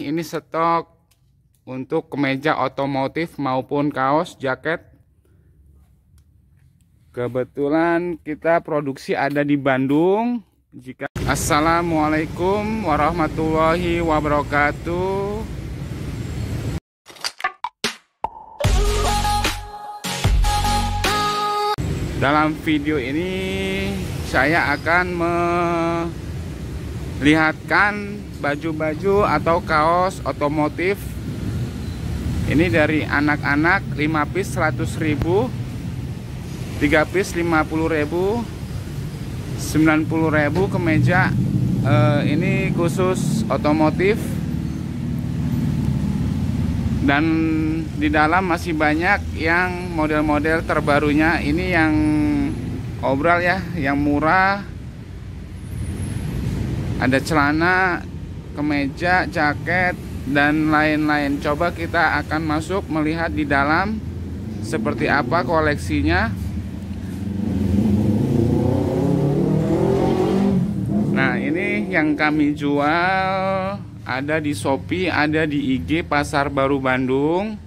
ini stok untuk kemeja otomotif maupun kaos jaket kebetulan kita produksi ada di Bandung jika Assalamualaikum warahmatullahi wabarakatuh dalam video ini saya akan me lihatkan baju-baju atau kaos otomotif ini dari anak-anak 5 piece ribu 3 piece 90 ribu kemeja eh, ini khusus otomotif dan di dalam masih banyak yang model-model terbarunya ini yang obral ya yang murah ada celana kemeja jaket dan lain-lain coba kita akan masuk melihat di dalam seperti apa koleksinya nah ini yang kami jual ada di Shopee ada di IG Pasar Baru Bandung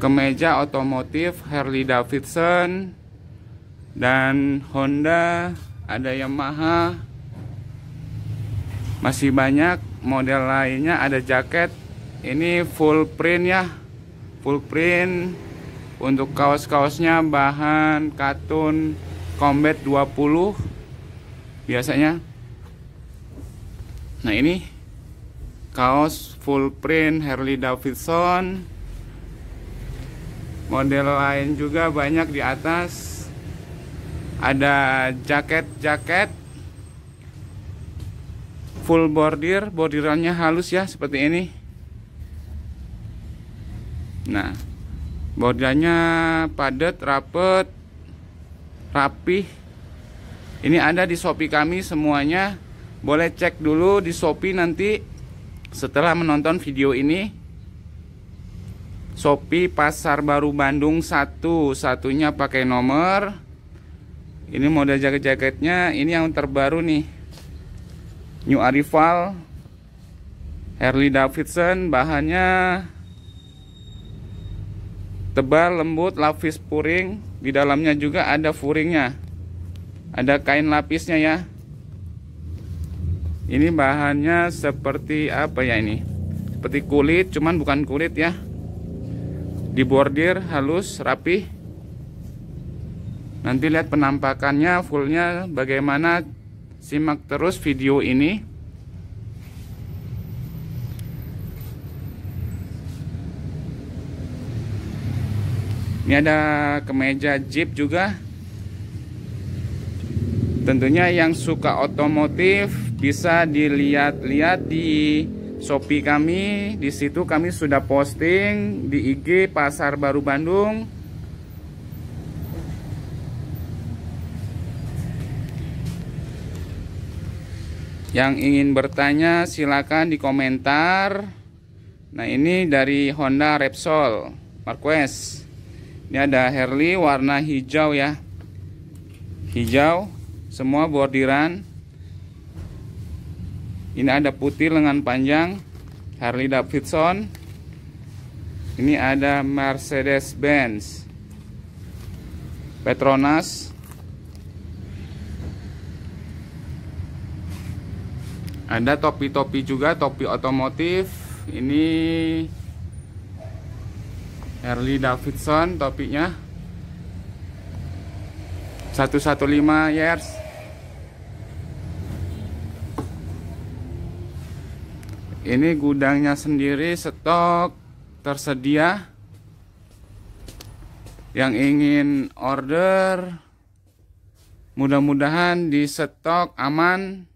kemeja otomotif Harley Davidson dan Honda ada Yamaha masih banyak model lainnya ada jaket ini full print ya full print untuk kaos-kaosnya bahan katun combat 20 biasanya nah ini kaos full print Harley Davidson model lain juga banyak di atas ada jaket-jaket full bordir bordirannya halus ya seperti ini nah bordirannya padat rapet rapih ini ada di Shopee kami semuanya boleh cek dulu di Shopee nanti setelah menonton video ini Shopee Pasar Baru Bandung satu satunya pakai nomor ini model jaket-jaketnya ini yang terbaru nih new arrival Harley Davidson bahannya tebal lembut lapis puring di dalamnya juga ada furingnya ada kain lapisnya ya ini bahannya seperti apa ya ini seperti kulit cuman bukan kulit ya dibordir halus rapi nanti lihat penampakannya fullnya bagaimana Simak terus video ini. Ini ada kemeja Jeep juga. Tentunya yang suka otomotif bisa dilihat-lihat di Shopee kami. Di situ kami sudah posting di IG Pasar Baru Bandung. Yang ingin bertanya silakan di komentar. Nah, ini dari Honda Repsol Marquez. Ini ada Harley warna hijau ya. Hijau, semua bordiran. Ini ada putih lengan panjang Harley Davidson. Ini ada Mercedes Benz. Petronas ada topi-topi juga topi otomotif ini Harley Davidson topinya 115 years ini gudangnya sendiri stok tersedia yang ingin order mudah-mudahan di stok aman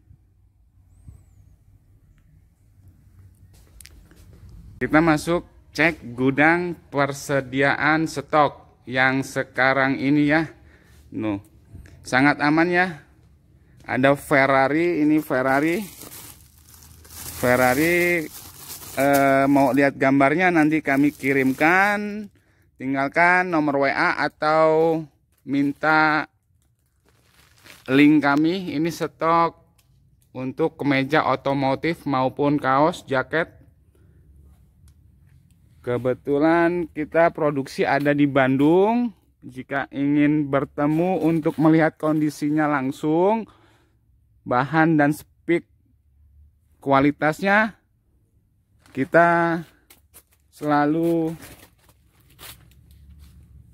Kita masuk cek gudang persediaan stok yang sekarang ini ya. Nuh, sangat aman ya. Ada Ferrari, ini Ferrari. Ferrari eh, mau lihat gambarnya nanti kami kirimkan. Tinggalkan nomor WA atau minta link kami. Ini stok untuk kemeja otomotif maupun kaos, jaket Kebetulan kita produksi ada di Bandung. Jika ingin bertemu untuk melihat kondisinya langsung, bahan dan speak kualitasnya, kita selalu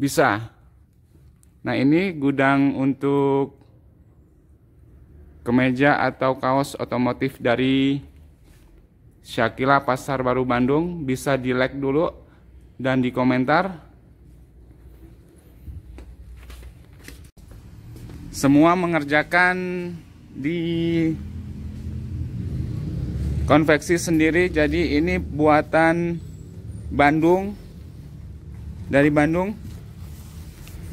bisa. Nah ini gudang untuk kemeja atau kaos otomotif dari Syakila Pasar Baru Bandung bisa di like dulu dan di komentar semua mengerjakan di konveksi sendiri jadi ini buatan Bandung dari Bandung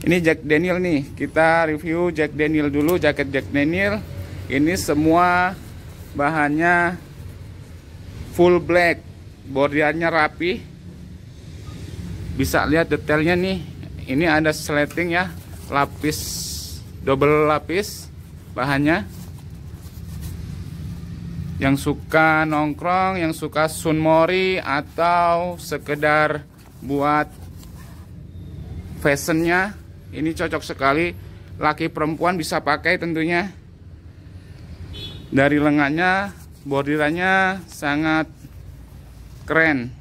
ini Jack Daniel nih kita review Jack Daniel dulu jaket Jack Daniel ini semua bahannya full black bordirannya rapi bisa lihat detailnya nih ini ada sleting ya lapis double lapis bahannya yang suka nongkrong yang suka sunmori atau sekedar buat fashionnya ini cocok sekali laki perempuan bisa pakai tentunya dari lengannya bordirannya sangat keren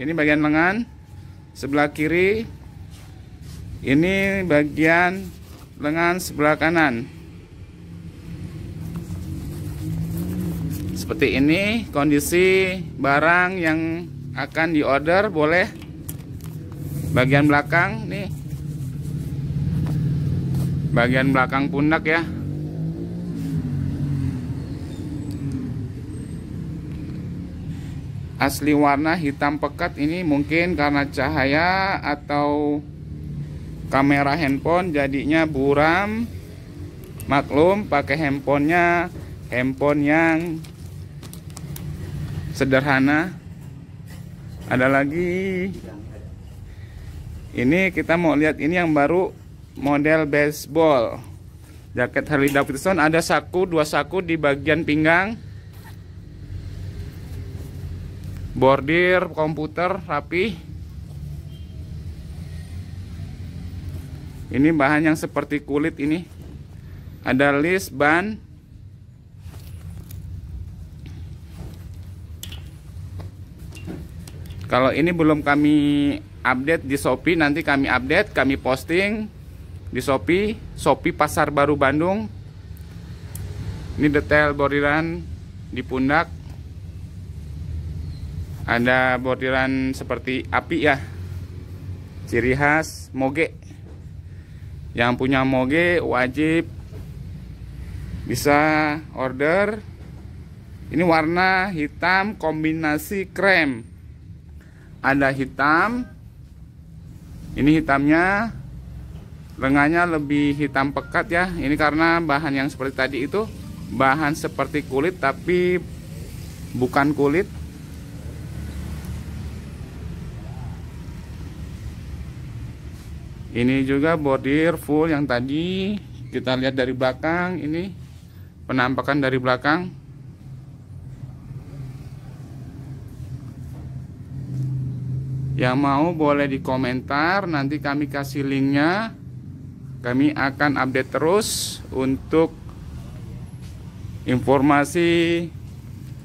ini bagian lengan sebelah kiri ini bagian lengan sebelah kanan seperti ini kondisi barang yang akan diorder boleh bagian belakang nih bagian belakang pundak ya asli warna hitam pekat ini mungkin karena cahaya atau kamera handphone jadinya buram maklum pakai handphonenya handphone yang sederhana ada lagi ini kita mau lihat ini yang baru model baseball jaket Harley Davidson ada saku dua saku di bagian pinggang bordir komputer rapi ini bahan yang seperti kulit ini ada list ban kalau ini belum kami update di Shopee nanti kami update kami posting di Shopee Shopee Pasar Baru Bandung ini detail bordiran di pundak ada bordiran seperti api ya ciri khas moge yang punya moge wajib bisa order ini warna hitam kombinasi krem ada hitam ini hitamnya lengannya lebih hitam pekat ya ini karena bahan yang seperti tadi itu bahan seperti kulit tapi bukan kulit ini juga bordir full yang tadi kita lihat dari belakang ini penampakan dari belakang yang mau boleh di komentar nanti kami kasih linknya kami akan update terus untuk informasi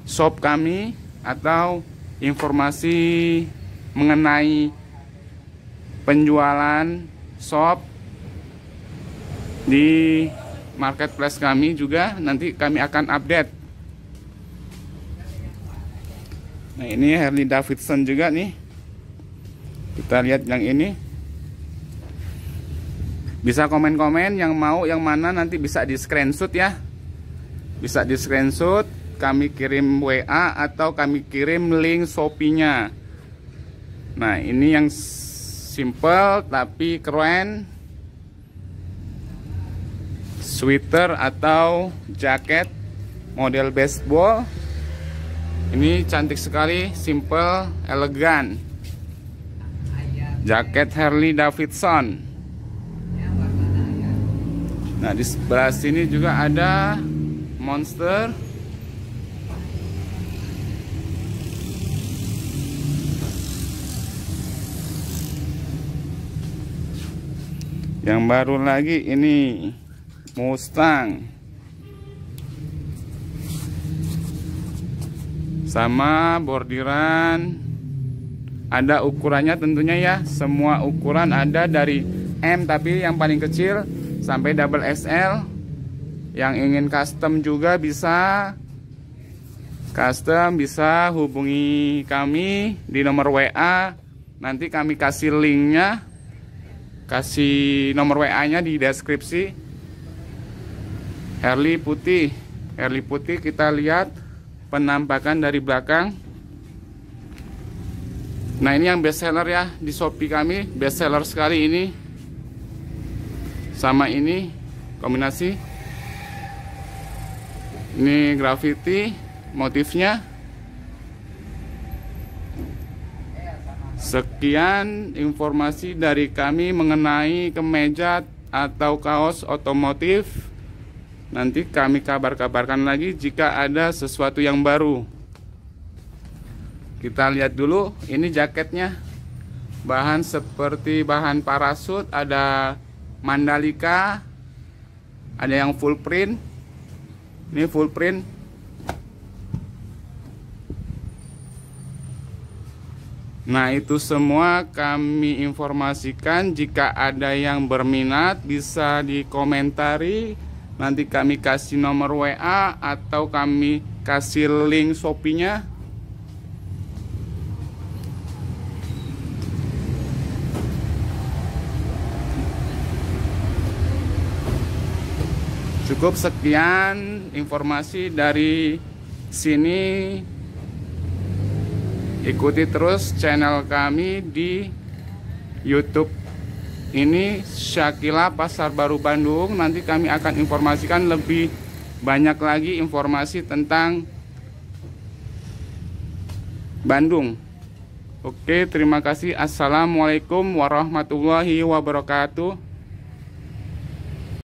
shop kami atau informasi mengenai penjualan shop di marketplace kami juga nanti kami akan update nah ini Harley Davidson juga nih kita lihat yang ini bisa komen-komen yang mau yang mana nanti bisa di screenshot ya bisa di screenshot kami kirim WA atau kami kirim link Shopee-nya nah ini yang simple tapi keren sweater atau jaket model baseball ini cantik sekali simple elegan jaket Harley Davidson nah di sebelah sini juga ada monster yang baru lagi ini Mustang sama bordiran ada ukurannya tentunya ya semua ukuran ada dari M tapi yang paling kecil sampai double XL yang ingin custom juga bisa custom bisa hubungi kami di nomor WA nanti kami kasih linknya kasih nomor WA-nya di deskripsi. Herli putih, Herli putih kita lihat penampakan dari belakang. Nah ini yang best seller ya di Shopee kami best seller sekali ini sama ini kombinasi ini graffiti motifnya Sekian informasi dari kami mengenai kemeja atau kaos otomotif. Nanti kami kabar-kabarkan lagi jika ada sesuatu yang baru. Kita lihat dulu ini jaketnya. Bahan seperti bahan parasut, ada mandalika, ada yang full print. Ini full print Nah, itu semua kami informasikan. Jika ada yang berminat, bisa dikomentari. Nanti kami kasih nomor WA atau kami kasih link Shopee-nya. Cukup sekian informasi dari sini ikuti terus channel kami di YouTube ini Syakila Pasar Baru Bandung nanti kami akan informasikan lebih banyak lagi informasi tentang Bandung Oke terima kasih Assalamualaikum warahmatullahi wabarakatuh